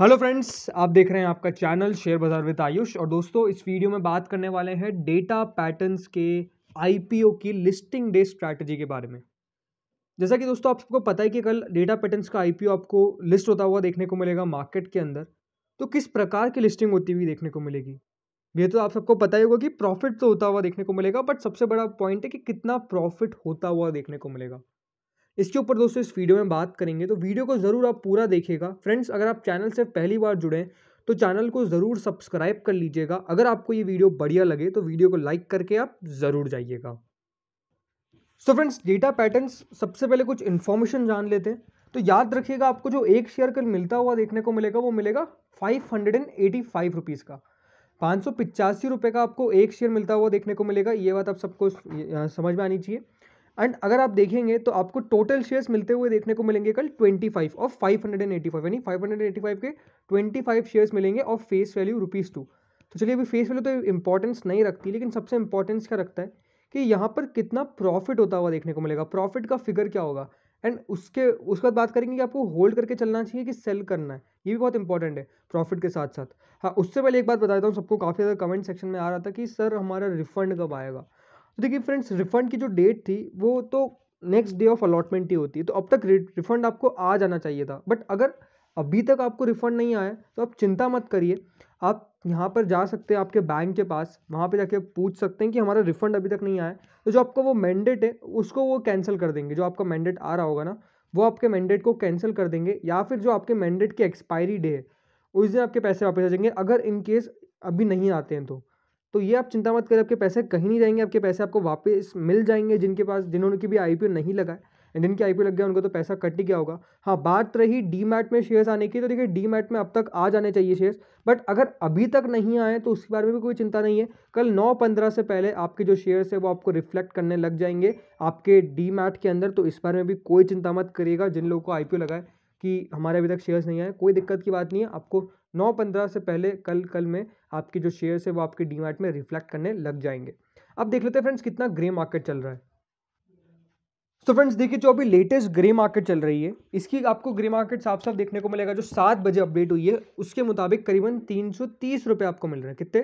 hello friends आप देख रहे हैं आपका चैनल शेयर बाज़ार विद आयुष और दोस्तों इस वीडियो में बात करने वाले हैं डेटा पैटर्न्स के आईपीओ की लिस्टिंग डे स्ट्रैटेजी के बारे में जैसा कि दोस्तों आपको पता है कि कल डेटा पैटर्न्स का आईपीओ आपको लिस्ट होता हुआ देखने को मिलेगा मार्केट के अंदर तो किस प्रकार की लिस्टिंग होती हुई देखने को मिलेगी ये तो आप सबको पता ही होगा कि प्रॉफिट तो होता हुआ देखने को मिलेगा बट सबसे बड़ा पॉइंट है कि कितना प्रॉफिट होता हुआ देखने को मिलेगा इसके ऊपर दोस्तों इस वीडियो में बात करेंगे तो वीडियो को ज़रूर आप पूरा देखिएगा फ्रेंड्स अगर आप चैनल से पहली बार जुड़ें तो चैनल को ज़रूर सब्सक्राइब कर लीजिएगा अगर आपको ये वीडियो बढ़िया लगे तो वीडियो को लाइक करके आप ज़रूर जाइएगा सो फ्रेंड्स डेटा पैटर्न्स सबसे पहले कुछ इन्फॉर्मेशन जान लेते हैं तो याद रखिएगा आपको जो एक शेयर कल मिलता हुआ देखने को मिलेगा वो मिलेगा five hundred and eighty five rupees का पाँच सौ पिचासी रुपये का आपको एक शेयर मिलता हुआ देखने को मिलेगा ये बात आप सबको समझ में आनी चाहिए एंड अगर आप देखेंगे तो आपको टोटल शेयर्स मिलते हुए देखने को मिलेंगे कल 25 और 585 यानी 585 के 25 शेयर्स मिलेंगे और फेस वैल्यू रुपीज़ टू तो चलिए अभी फेस वैल्यू तो इंपॉर्टेंस नहीं रखती लेकिन सबसे इंपॉर्टेंस क्या रखता है कि यहाँ पर कितना प्रॉफिट होता हुआ देखने को मिलेगा प्रॉफिट का फिगर क्या होगा एंड उसके उसके बाद बात करेंगे कि आपको होल्ड करके चलना चाहिए कि सेल करना है ये भी बहुत इंपॉर्टेंट है प्रॉफिट के साथ साथ हाँ उससे पहले एक बात बता देता हूँ सबको काफ़ी ज़्यादा कमेंट सेक्शन में आ रहा था कि सर हमारा रिफंड कब आएगा तो देखिए फ्रेंड्स रिफंड की जो डेट थी वो तो नेक्स्ट डे ऑफ अलॉटमेंट ही होती है तो अब तक रिफंड आपको आ जाना चाहिए था बट अगर अभी तक आपको रिफंड नहीं आया तो आप चिंता मत करिए आप यहाँ पर जा सकते हैं आपके बैंक के पास वहाँ पर जाके पूछ सकते हैं कि हमारा रिफंड अभी तक नहीं आया तो जो आपका वो मैंडेट है उसको वो कैंसिल कर देंगे जो आपका मैंडेट आ रहा होगा ना वो आपके मैंडेट को कैंसिल कर देंगे या फिर जो आपके मैंडेट की एक्सपायरी डे है उस दिन आपके पैसे वापस आ जाएंगे अगर इन केस अभी नहीं आते हैं तो तो ये आप चिंता मत करें आपके पैसे कहीं नहीं जाएंगे आपके पैसे आपको वापस मिल जाएंगे जिनके पास जिन्होंने की भी आई नहीं लगाए एंड जिनकी आई लग गया उनका तो पैसा कट ही गया होगा हाँ बात रही डी में शेयर्स आने की तो देखिए डी में अब तक आ जाने चाहिए शेयर्स बट अगर अभी तक नहीं आए तो उसके बारे में भी कोई चिंता नहीं है कल नौ पंद्रह से पहले आपके जो शेयर्स है वो आपको रिफ्लेक्ट करने लग जाएंगे आपके डी के अंदर तो इस बारे में भी कोई चिंता मत करिएगा जिन लोगों को आई लगाए कि हमारे अभी तक शेयर्स नहीं आए कोई दिक्कत की बात नहीं है आपको नौ पंद्रह से पहले कल कल में आपके जो शेयर्स है वो आपके डी में रिफ्लेक्ट करने लग जाएंगे अब देख लेते हैं फ्रेंड्स कितना ग्रे मार्केट चल रहा है तो फ्रेंड्स देखिए जो अभी लेटेस्ट ग्रे मार्केट चल रही है इसकी आपको ग्रे मार्केट साफ साफ देखने को मिलेगा जो सात बजे अपडेट हुई है उसके मुताबिक करीबन तीन सौ तीस रुपये आपको मिल रहे हैं कितने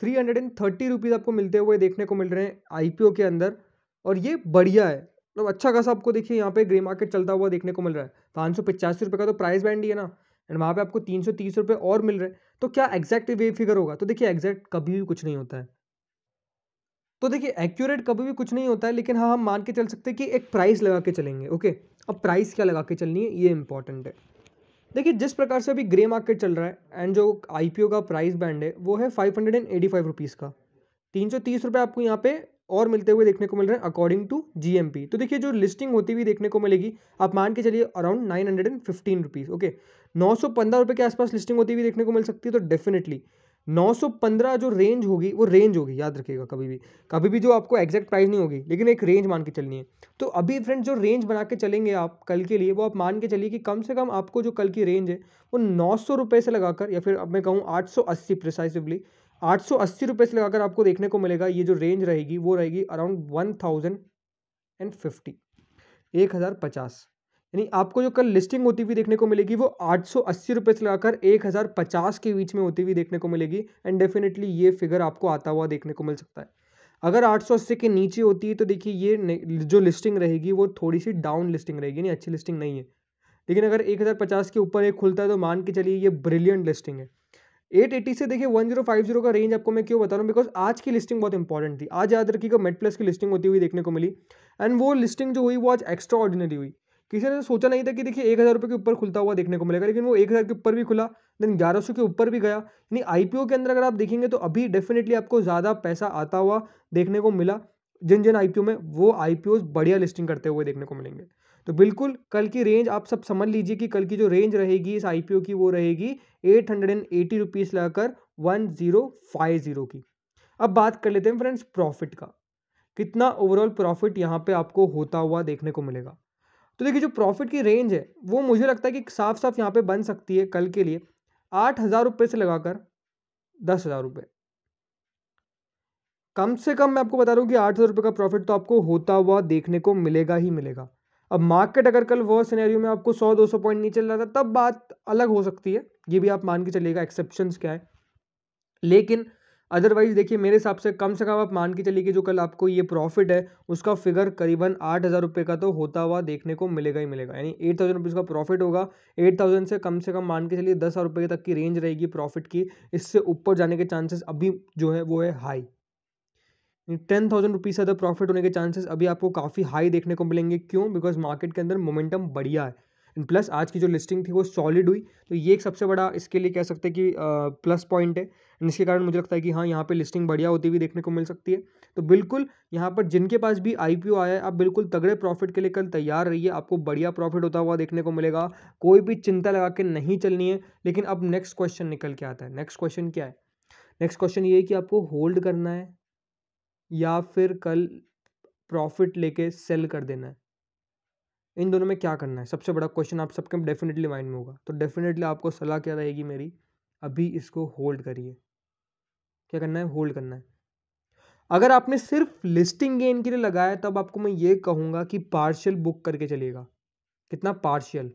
three hundred and thirty rupees आपको मिलते हुए देखने को मिल रहे हैं आईपीओ के अंदर और ये बढ़िया है मतलब तो अच्छा खासा आपको देखिए यहाँ पे ग्रे मार्केट चलता हुआ देखने को मिल रहा है पाँच तो सौ पचासी रुपये का तो प्राइस बैंड ही है ना एंड वहाँ पे आपको तीन सौ तीस रुपये और मिल रहे हैं तो क्या एग्जैक्ट वे फिगर होगा तो देखिए एग्जैक्ट कभी भी कुछ नहीं होता है तो देखिए एक्यूरेट कभी भी कुछ नहीं होता है लेकिन हाँ हम मान के चल सकते हैं कि एक प्राइस लगा के चलेंगे ओके अब प्राइस क्या लगा के चलनी है ये इंपॉर्टेंट है देखिए जिस प्रकार से अभी ग्रे मार्केट चल रहा है एंड जो आईपीओ का प्राइस बैंड है वो है five hundred and eighty five rupees का तीन सौ तीस रुपये आपको यहाँ पे और मिलते हुए देखने को मिल रहे हैं अकॉर्डिंग टू जी तो देखिए जो लिस्टिंग होती हुई देखने को मिलेगी आप मान के चलिए around nine hundred and fifteen rupees okay नौ सौ पंद्रह रुपये के आसपास लिस्टिंग होती हुई देखने को मिल सकती है तो डेफिनेटली नौ सौ पंद्रह जो रेंज होगी वो रेंज होगी याद रखिएगा कभी भी कभी भी जो आपको एग्जैक्ट प्राइस नहीं होगी लेकिन एक रेंज मान के चलनी है तो अभी फ्रेंड जो रेंज बना के चलेंगे आप कल के लिए वो आप मान के चलिए कि कम से कम आपको जो कल की रेंज है वो नौ सौ रुपये से लगाकर या फिर अब मैं कहूँ आठ सौ अस्सी प्रिसाइसिवली आठ सौ अस्सी रुपये से लगाकर आपको देखने को मिलेगा ये जो रेंज रहेगी वो रहेगी around one thousand and fifty एक हज़ार पचास यानी आपको जो कल लिस्टिंग होती हुई देखने को मिलेगी वो आठ सौ अस्सी रुपये से लगाकर एक हज़ार पचास के बीच में होती हुई देखने को मिलेगी एंड डेफिनेटली ये फिगर आपको आता हुआ देखने को मिल सकता है अगर आठ सौ अस्सी के नीचे होती है तो देखिए ये जो लिस्टिंग रहेगी वो थोड़ी सी डाउन लिस्टिंग रहेगी यानी अच्छी लिस्टिंग नहीं है लेकिन अगर एक हज़ार पचास के ऊपर एक खुलता है तो मान के चलिए ये ब्रिलियंट लिस्टिंग है 880 से देखिए 1050 का रेंज आपको मैं क्यों बता रहा हूँ बिकॉज आज की लिस्टिंग बहुत इंपॉर्टेंट थी आज याद रखिएगा मेट प्लस की लिस्टिंग होती हुई देखने को मिली एंड वो लिस्टिंग जो हुई वो आज एक्स्ट्रा ऑर्डिनरी हुई किसी ने तो सोचा नहीं था कि देखिए एक हज़ार रुपये के ऊपर खुलता हुआ देखने को मिलेगा लेकिन वो एक हज़ार के ऊपर भी खुला देन ग्यारह सौ के ऊपर भी गया यानी आईपीओ के अंदर अगर आप देखेंगे तो अभी डेफिनेटली आपको ज़्यादा पैसा आता हुआ देखने को मिला जिन जिन आईपीओ में वो आईपीओ बढ़िया लिस्टिंग करते हुए देखने को मिलेंगे तो बिल्कुल कल की रेंज आप सब समझ लीजिए कि कल की जो रेंज रहेगी इस आईपीओ की वो रहेगी eight hundred and eighty rupees लगाकर वन ज़ीरो फाइव ज़ीरो की अब बात कर लेते हैं फ्रेंड्स प्रॉफिट का कितना ओवरऑल प्रॉफिट यहाँ पे आपको होता हुआ देखने को मिलेगा तो देखिए जो प्रॉफिट की रेंज है वो मुझे लगता है कि साफ साफ यहाँ पे बन सकती है कल के लिए आठ हज़ार रुपये से लगाकर दस हज़ार रुपये कम से कम मैं आपको बता रहा हूँ कि आठ हज़ार रुपये का प्रॉफिट तो आपको होता हुआ देखने को मिलेगा ही मिलेगा अब मार्केट अगर कल वर्स सिनेरियो में आपको सौ दो सौ पॉइंट नीचे जाता तब बात अलग हो सकती है ये भी आप मान के चलिएगा एक्सेप्शन क्या है लेकिन अदरवाइज़ देखिए मेरे हिसाब से कम से कम आप मान के चलिए कि जो कल आपको ये प्रॉफिट है उसका फिगर करीबन आठ हज़ार रुपये का तो होता हुआ देखने को मिलेगा ही मिलेगा यानी एट थाउजेंड रुपीज़ का प्रॉफिट होगा एट थाउजेंड से कम से कम मान के चलिए दस हज़ार रुपये तक की रेंज रहेगी प्रॉफिट की इससे ऊपर जाने के चांसेस अभी जो है वो है हाई टेन थाउजेंड रुपीज़ से ज़्यादा प्रॉफिट होने के चांसेस अभी आपको काफ़ी हाई देखने को मिलेंगे क्यों बिकॉज मार्केट के अंदर मोमेंटम बढ़िया है एंड प्लस आज की जो लिस्टिंग थी वो सॉलिड हुई तो ये एक सबसे बड़ा इसके लिए कह सकते हैं कि प्लस पॉइंट है एंड इसके कारण मुझे लगता है कि हाँ यहाँ पे लिस्टिंग बढ़िया होती हुई देखने को मिल सकती है तो बिल्कुल यहाँ पर जिनके पास भी आई आया है आप बिल्कुल तगड़े प्रॉफिट के लिए कल तैयार रहिए आपको बढ़िया प्रॉफिट होता हुआ देखने को मिलेगा कोई भी चिंता लगा के नहीं चलनी है लेकिन अब नेक्स्ट क्वेश्चन निकल के आता है नेक्स्ट क्वेश्चन क्या है नेक्स्ट क्वेश्चन ये है कि आपको होल्ड करना है या फिर कल प्रॉफिट लेके सेल कर देना है इन दोनों में क्या करना है सबसे बड़ा क्वेश्चन आप सबके डेफिनेटली माइंड में होगा तो डेफिनेटली आपको सलाह क्या रहेगी मेरी अभी इसको होल्ड करिए क्या करना है होल्ड करना है अगर आपने सिर्फ लिस्टिंग गेन के लिए लगाया तब आपको मैं ये कहूँगा कि पार्शियल बुक करके चलिएगा कितना पार्शियल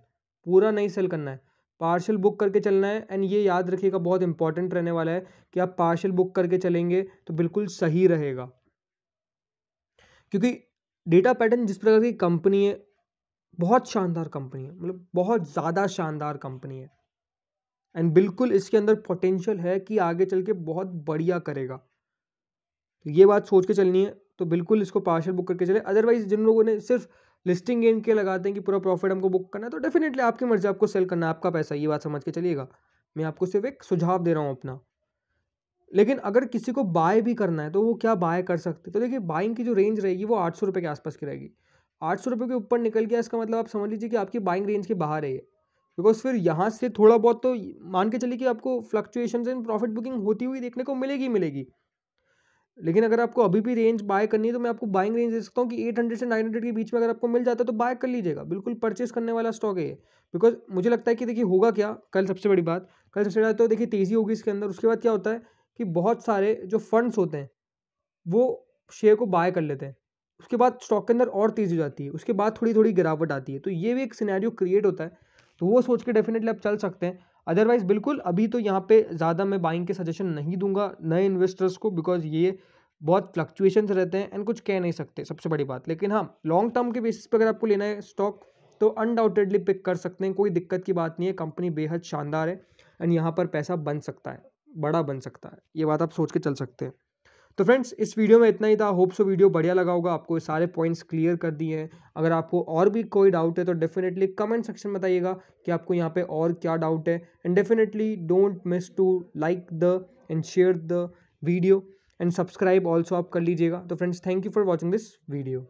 पूरा नहीं सेल करना है पार्शियल बुक करके चलना है एंड ये याद रखिएगा बहुत इंपॉर्टेंट रहने वाला है कि आप पार्शियल बुक करके चलेंगे तो बिल्कुल सही रहेगा क्योंकि डेटा पैटर्न जिस प्रकार की कंपनी है बहुत शानदार कंपनी है मतलब बहुत ज़्यादा शानदार कंपनी है एंड बिल्कुल इसके अंदर पोटेंशियल है कि आगे चल के बहुत बढ़िया करेगा तो ये बात सोच के चलनी है तो बिल्कुल इसको पार्शल बुक करके चले अदरवाइज जिन लोगों ने सिर्फ लिस्टिंग गेम के लगाते हैं कि पूरा प्रॉफिट हमको बुक करना है तो डेफिनेटली आपकी मर्जी आपको सेल करना है आपका पैसा ये बात समझ के चलिएगा मैं आपको सिर्फ एक सुझाव दे रहा हूँ अपना लेकिन अगर किसी को बाय भी करना है तो वो क्या बाय कर सकते तो देखिए बाइंग की जो रेंज रहेगी वो आठ सौ रुपये के आसपास की रहेगी आठ सौ रुपये के ऊपर निकल गया इसका मतलब आप समझ लीजिए कि आपकी बाइंग रेंज के बाहर है बिकॉज फिर यहाँ से थोड़ा बहुत तो मान के चलिए कि आपको फ्लक्चुएशन इन प्रॉफिट बुकिंग होती हुई देखने को मिलेगी मिलेगी लेकिन अगर आपको अभी भी रेंज बाय करनी है तो मैं आपको बाइंग रेंज दे सकता हूँ कि एट हंड्रेड से नाइन हंड्रेड के बीच में अगर आपको मिल जाता है तो बाय कर लीजिएगा बिल्कुल परचेस करने वाला स्टॉक है बिकॉज मुझे लगता है कि देखिए होगा क्या कल सबसे बड़ी बात कल सबसे बड़ी बात तो देखिए तेज़ी होगी इसके अंदर उसके बाद क्या होता है कि बहुत सारे जो फंड्स होते हैं वो शेयर को बाय कर लेते हैं उसके बाद स्टॉक के अंदर और तेज़ी हो जाती है उसके बाद थोड़ी थोड़ी गिरावट आती है तो ये भी एक सिनेरियो क्रिएट होता है तो वो सोच के डेफिनेटली आप चल सकते हैं अदरवाइज़ बिल्कुल अभी तो यहाँ पे ज़्यादा मैं बाइंग के सजेशन नहीं दूंगा नए इन्वेस्टर्स को बिकॉज ये बहुत फ्लक्चुएशंस रहते हैं एंड कुछ कह नहीं सकते सबसे बड़ी बात लेकिन हाँ लॉन्ग टर्म के बेसिस पर अगर आपको लेना है स्टॉक तो अनडाउटेडली पिक कर सकते हैं कोई दिक्कत की बात नहीं है कंपनी बेहद शानदार है एंड यहाँ पर पैसा बन सकता है बड़ा बन सकता है ये बात आप सोच के चल सकते हैं तो फ्रेंड्स इस वीडियो में इतना ही था होप सो वीडियो बढ़िया लगा होगा आपको सारे पॉइंट्स क्लियर कर दिए हैं अगर आपको और भी कोई डाउट है तो डेफिनेटली कमेंट सेक्शन में बताइएगा कि आपको यहाँ पे और क्या डाउट है and definitely don't miss to like the and share the video and subscribe also आप कर लीजिएगा तो friends thank you for watching this video